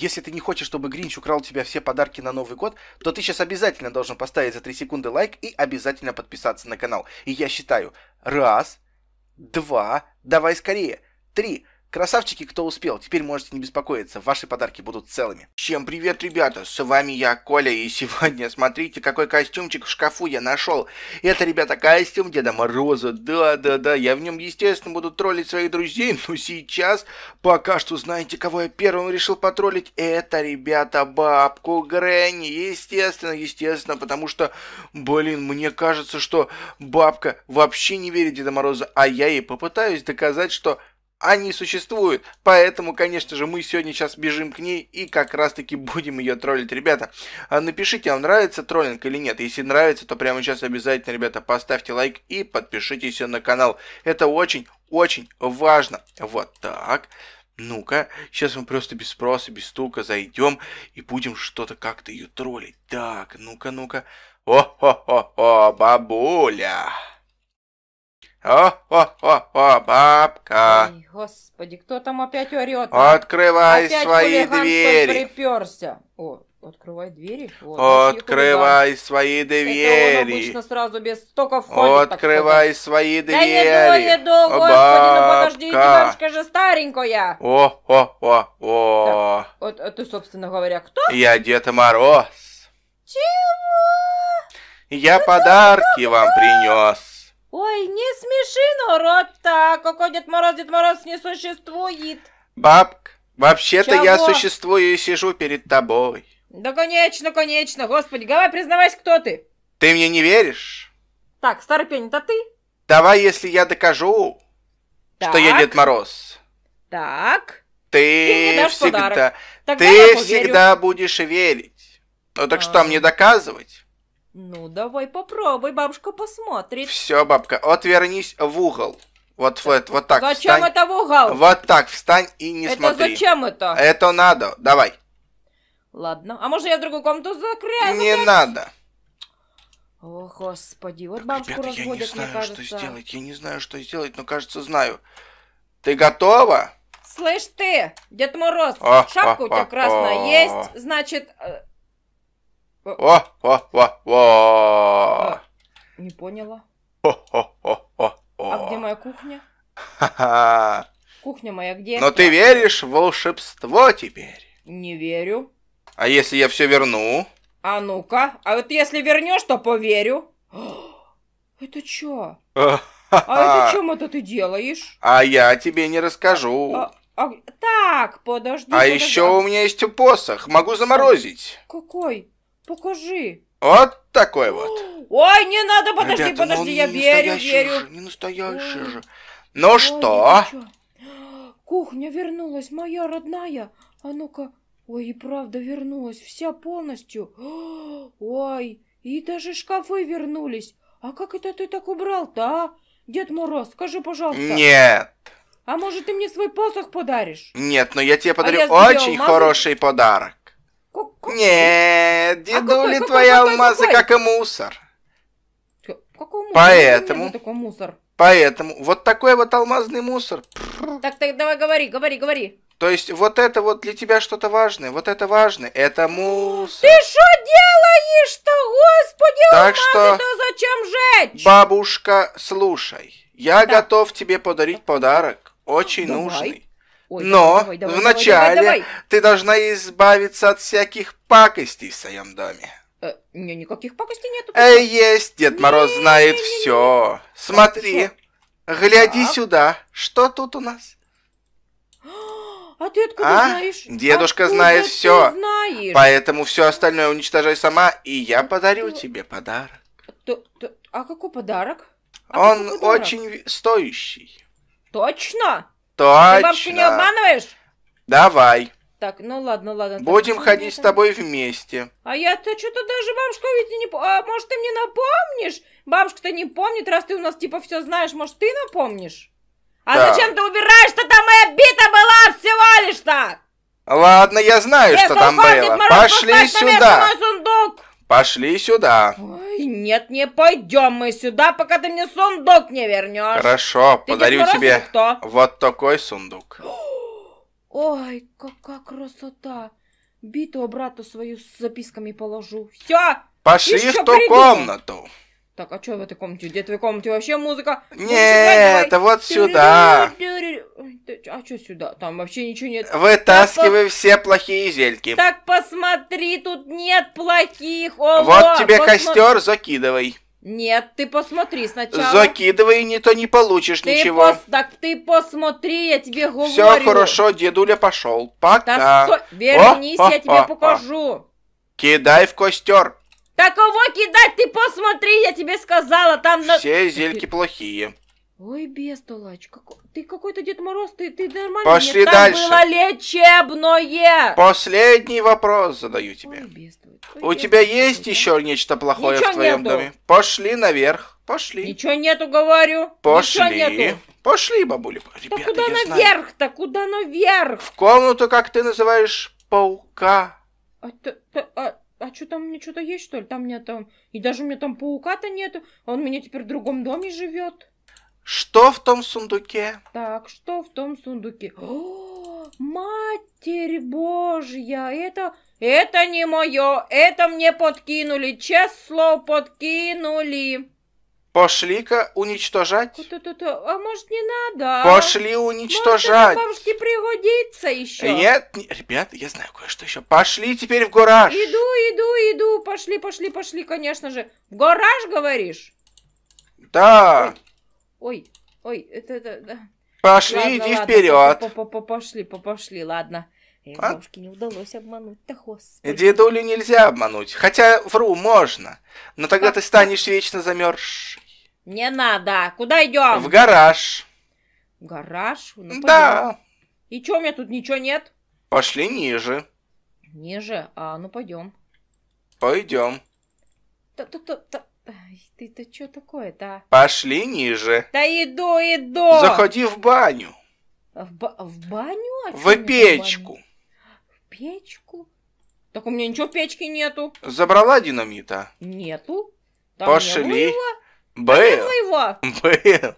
Если ты не хочешь, чтобы Гринч украл у тебя все подарки на Новый год, то ты сейчас обязательно должен поставить за 3 секунды лайк и обязательно подписаться на канал. И я считаю. Раз, два, давай скорее. Три. Красавчики, кто успел, теперь можете не беспокоиться, ваши подарки будут целыми. Всем привет, ребята, с вами я, Коля, и сегодня смотрите, какой костюмчик в шкафу я нашел. Это, ребята, костюм Деда Мороза, да-да-да, я в нем, естественно, буду троллить своих друзей, но сейчас, пока что, знаете, кого я первым решил потроллить? Это, ребята, бабку Грэнни, естественно, естественно, потому что, блин, мне кажется, что бабка вообще не верит Деда Мороза, а я ей попытаюсь доказать, что они существуют. Поэтому, конечно же, мы сегодня сейчас бежим к ней и как раз таки будем ее троллить. Ребята, а напишите, вам нравится троллинг или нет. Если нравится, то прямо сейчас обязательно, ребята, поставьте лайк и подпишитесь на канал. Это очень-очень важно. Вот так. Ну-ка, сейчас мы просто без спроса, без стука зайдем и будем что-то как-то ее троллить. Так, ну-ка, ну-ка. О-хо-хо-хо, бабуля. О-хо-хо-хо, бабка! Ой, господи, кто там опять орет? А? Открывай опять свои двери! приперся. О, открывай двери? Вот, открывай свои двери! Это он обычно сразу без стоков ходит, Открывай свои двери! Да не иду, не иду, господи, бабка. ну подожди, девушка же старенькая! О-хо-хо-хо! Вот, а ты, собственно говоря, кто? Я Дед Мороз! Чего? Я кто подарки вам принес. Ой, не смеши народ так, какой Дед Мороз, Дед Мороз не существует. Бабка, вообще-то я существую и сижу перед тобой. Да конечно, конечно, господи, давай признавайся, кто ты. Ты мне не веришь? Так, старый пень, это ты? Давай, если я докажу, так. что я Дед Мороз. Так. Ты, ты всегда, ты всегда будешь верить. Ну так а. что мне доказывать? Ну, давай попробуй, бабушка посмотрит. Все, бабка, отвернись в угол. Вот, в э, вот, вот так. Зачем встань. это в угол? Вот так встань и не это смотри. Это зачем это? Это надо. Давай. Ладно. А может я другую комнату закрою? Не закрою? надо. О, господи, вот так, бабушку ребята, разводят, я не знаю, мне кажется. что сделать. Я не знаю, что сделать, но кажется, знаю. Ты готова? Слышь ты, Дед Мороз, о, шапка о, у тебя о, красная о, есть, значит, э, о, о, о, о. Не поняла. О, о, о, о, о. А где моя кухня? Ха-ха. Кухня моя где? Но ты веришь в волшебство теперь? Не верю. А если я все верну? А ну-ка, а вот если вернешь, то поверю. Это что? А это чем это ты делаешь? А я тебе не расскажу. А, а, так, подожди. А подожди. еще у меня есть посох, могу заморозить. Какой? Покажи. Вот такой вот. Ой, не надо, подожди, Ребята, ну подожди, ну, я верю, верю. Же, не настоящий Ой. же. Ну Ой, что? Кухня вернулась, моя родная. А ну-ка, ой, и правда вернулась, вся полностью. Ой, и даже шкафы вернулись. А как это ты так убрал-то, а? Дед Мороз, скажи, пожалуйста. Нет. А может, ты мне свой посох подаришь? Нет, но я тебе а подарю а я очень маму... хороший подарок. Нет, дедули а твоя алмазы как и мусор. Какой мусор? Поэтому. Такой мусор. Поэтому вот такой вот алмазный мусор. Так, так, давай говори, говори, говори. То есть вот это вот для тебя что-то важное, вот это важное, это мусор. Ты что делаешь-то, господи, так что зачем жечь? Бабушка, слушай, я так. готов тебе подарить подарок, очень Давай. нужный. Ой, Но давай, давай, вначале давай, давай. ты должна избавиться от всяких пакостей в своем доме. Э, никаких пакостей нету. Э, есть, Дед Мороз не, знает не, не, все. Не. Смотри, так, гляди так. сюда. Что тут у нас? А ты откуда а? знаешь? Дедушка откуда знает все. Знаешь? Поэтому все остальное уничтожай сама, и я подарю Ты... тебе подарок. То, то, а какой подарок? А Он какой подарок? очень стоящий. Точно? Точно. Ты бабку не обманываешь? Давай. Так, ну ладно, ладно. Будем так, ну, ходить с тобой вместе. А я-то что-то даже бабушка ведь не... А, может, ты мне напомнишь? Бабушка-то не помнит, раз ты у нас типа все знаешь. Может, ты напомнишь? А да. зачем ты убираешь что Там моя бита была всего лишь так? Ладно, я знаю, Если э, что там было. Мороз, Пошли сюда. Пошли сюда нет, не пойдем мы сюда, пока ты мне сундук не вернешь. Хорошо, ты подарю тебе кто? вот такой сундук. Ой, какая красота. Битого брата свою с записками положу. Все, Пошли в ту придумал. комнату. Так, а что в этой комнате? Где в твоей комнате вообще музыка? Ну, не, это вот сюда. А что сюда? Там вообще ничего нет. Вытаскивай так, все плохие зельки. Так посмотри, тут нет плохих. Ого, вот тебе посмотри. костер, закидывай. Нет, ты посмотри сначала. Закидывай, не то не получишь ты ничего. Пос... Так ты посмотри, я тебе говорю. Все хорошо, дедуля пошел. Пока. Да сто... Вернись, о, о, я тебе о, покажу. О. Кидай в костер. Такого кидать ты посмотри, я тебе сказала, там... На... Все зельки плохие. Ой, бестолач, как... ты какой-то Дед Мороз, ты, ты нормальный? Пошли Нет, дальше. Там было лечебное. Последний вопрос задаю тебе. Ой, бестолочь. Ой, У бестолочь. тебя есть еще нечто плохое Ничего в твоем нету. доме? Пошли наверх, пошли. Ничего нету, говорю. Пошли. Ничего нету. Пошли, бабуля. Ребята, куда наверх-то, куда наверх? В комнату, как ты называешь, паука. А, то, то, а, а что там, мне что-то есть, что ли? Там меня там... И даже у меня там паука-то нету. А он у меня теперь в другом доме живет. Что в том сундуке? Так, что в том сундуке? О, Матерь Божья, это... Это не мое, это мне подкинули, честно подкинули. Пошли-ка уничтожать. То-то-то, а может не надо? А? Пошли уничтожать. Может, это бабушке пригодится еще. Нет, не, ребят, я знаю кое-что еще. Пошли теперь в гараж. Иду, иду, иду. Пошли, пошли, пошли, конечно же. В гараж, говоришь? Да. Ой, ой, ой это, это, да. Пошли, ладно, иди ладно, вперед. По -по -по Пошли, пошли, ладно. Эй, а? не удалось обмануть, да господи. Дедулю нельзя обмануть, хотя вру можно, но тогда как? ты станешь вечно замерзший. Не надо. Куда идем? В гараж. В гараж? Ну, да. И что, у меня тут ничего нет? Пошли ниже. Ниже? А, ну пойдем. Пойдем. Та -та -та -та. Ты-то что такое-то? Пошли ниже. Да иду, иду. Заходи в баню. В, ба в баню? А в печку. В, в печку? Так у меня ничего в печке нету. Забрала динамита? Нету. Там Пошли. Не было. Был. Был его. Был.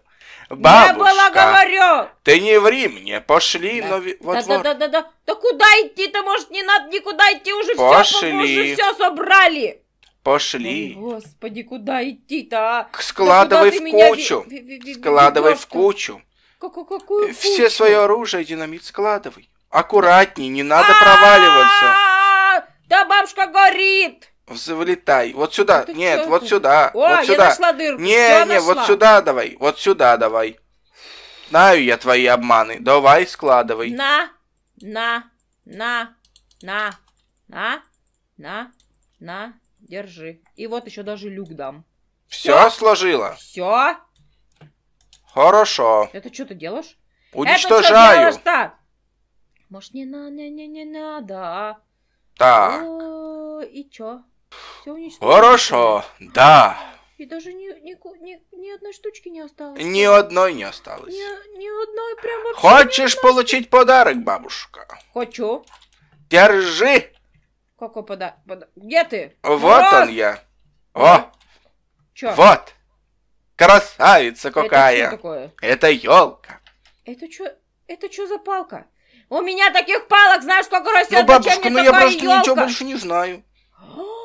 Бабушка, не было, говорю! Ты не ври мне, пошли да. на во да, двор. Да, да, да, да, да куда идти-то, может, не надо никуда идти, уже пошли. все, мы уже все собрали. Пошли. Ой, господи, куда идти-то, а? Складывай да в кучу, меня... складывай в кучу. Какую э, Все свое оружие, динамит складывай. Аккуратней, не надо проваливаться. Да бабушка горит! Взлетай, Вот сюда. А Нет, вот сюда. О, вот сюда. я нашла дырку. Не, Все не, нашла. вот сюда давай. Вот сюда давай. Знаю я твои обманы. Давай складывай. На, на, на, на, на, на, на. Держи. И вот еще даже люк дам. Все, сложила. Все. Хорошо. Это что ты делаешь? Уничтожаю. Это что делаешь-то? Может, не, на, не, не, не надо, а? Так. О, и чё? Все уничтожено. Хорошо, да. И даже ни, ни, ни, ни одной штучки не осталось. Ни одной не осталось. Ни, ни одной прям вообще Хочешь получить подарок, бабушка? Хочу. Держи. Какой подарок? Пода... Где ты? Вот Раз! он я. О! Чё? Вот. Красавица какая. Это такое? Это елка. Это что? Это что за палка? У меня таких палок, знаешь, сколько растет. Ну, бабушка, ну я просто ёлка? ничего больше не знаю. О! А!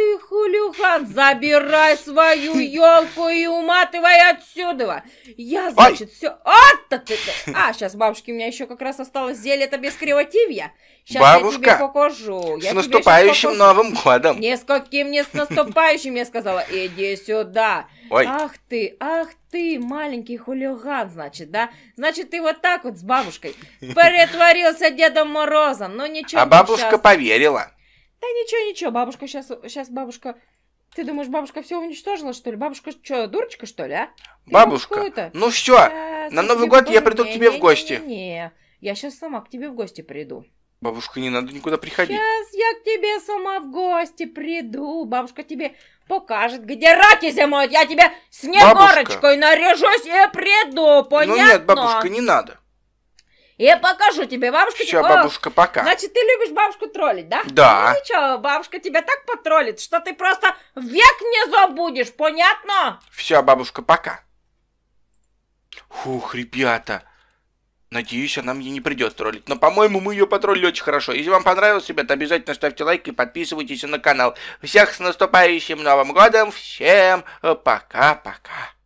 ты, хулиган, забирай свою елку и уматывай отсюда. Я, значит, все... Вот А, сейчас, бабушки, у меня еще как раз осталось зелье-то без кривотивья. Сейчас Бабушка, я тебе покажу. Я с тебе наступающим Новым годом. Не с каким, не с наступающим, я сказала. Иди сюда. Ой. Ах ты, ах ты, маленький хулиган, значит, да? Значит, ты вот так вот с бабушкой притворился Дедом Морозом. Ну, ничего. А бабушка сейчас... поверила. Да ничего, ничего, бабушка сейчас, сейчас бабушка... Ты думаешь, бабушка все уничтожила, что ли? Бабушка что, дурочка, что ли, а? бабушка, ну все, на Новый год я приду к тебе в гости. Не, не, я сейчас сама к тебе в гости приду. Бабушка, не надо никуда приходить. Сейчас я к тебе сама в гости приду. Бабушка тебе покажет, где раки зимуют. Я тебе снегорочкой бабушка. наряжусь и приду, понятно? Ну нет, бабушка, не надо. Я покажу тебе, бабушку. Все, бабушка, пока. Значит, ты любишь бабушку троллить, да? Да. Ну, ничего, бабушка тебя так потроллит, что ты просто век не забудешь, понятно? Все, бабушка, пока. Фух, ребята. Надеюсь, она мне не придет троллить. Но, по-моему, мы ее потроллили очень хорошо. Если вам понравилось, ребята, обязательно ставьте лайк и подписывайтесь на канал. Всех с наступающим Новым Годом. Всем э, пока-пока.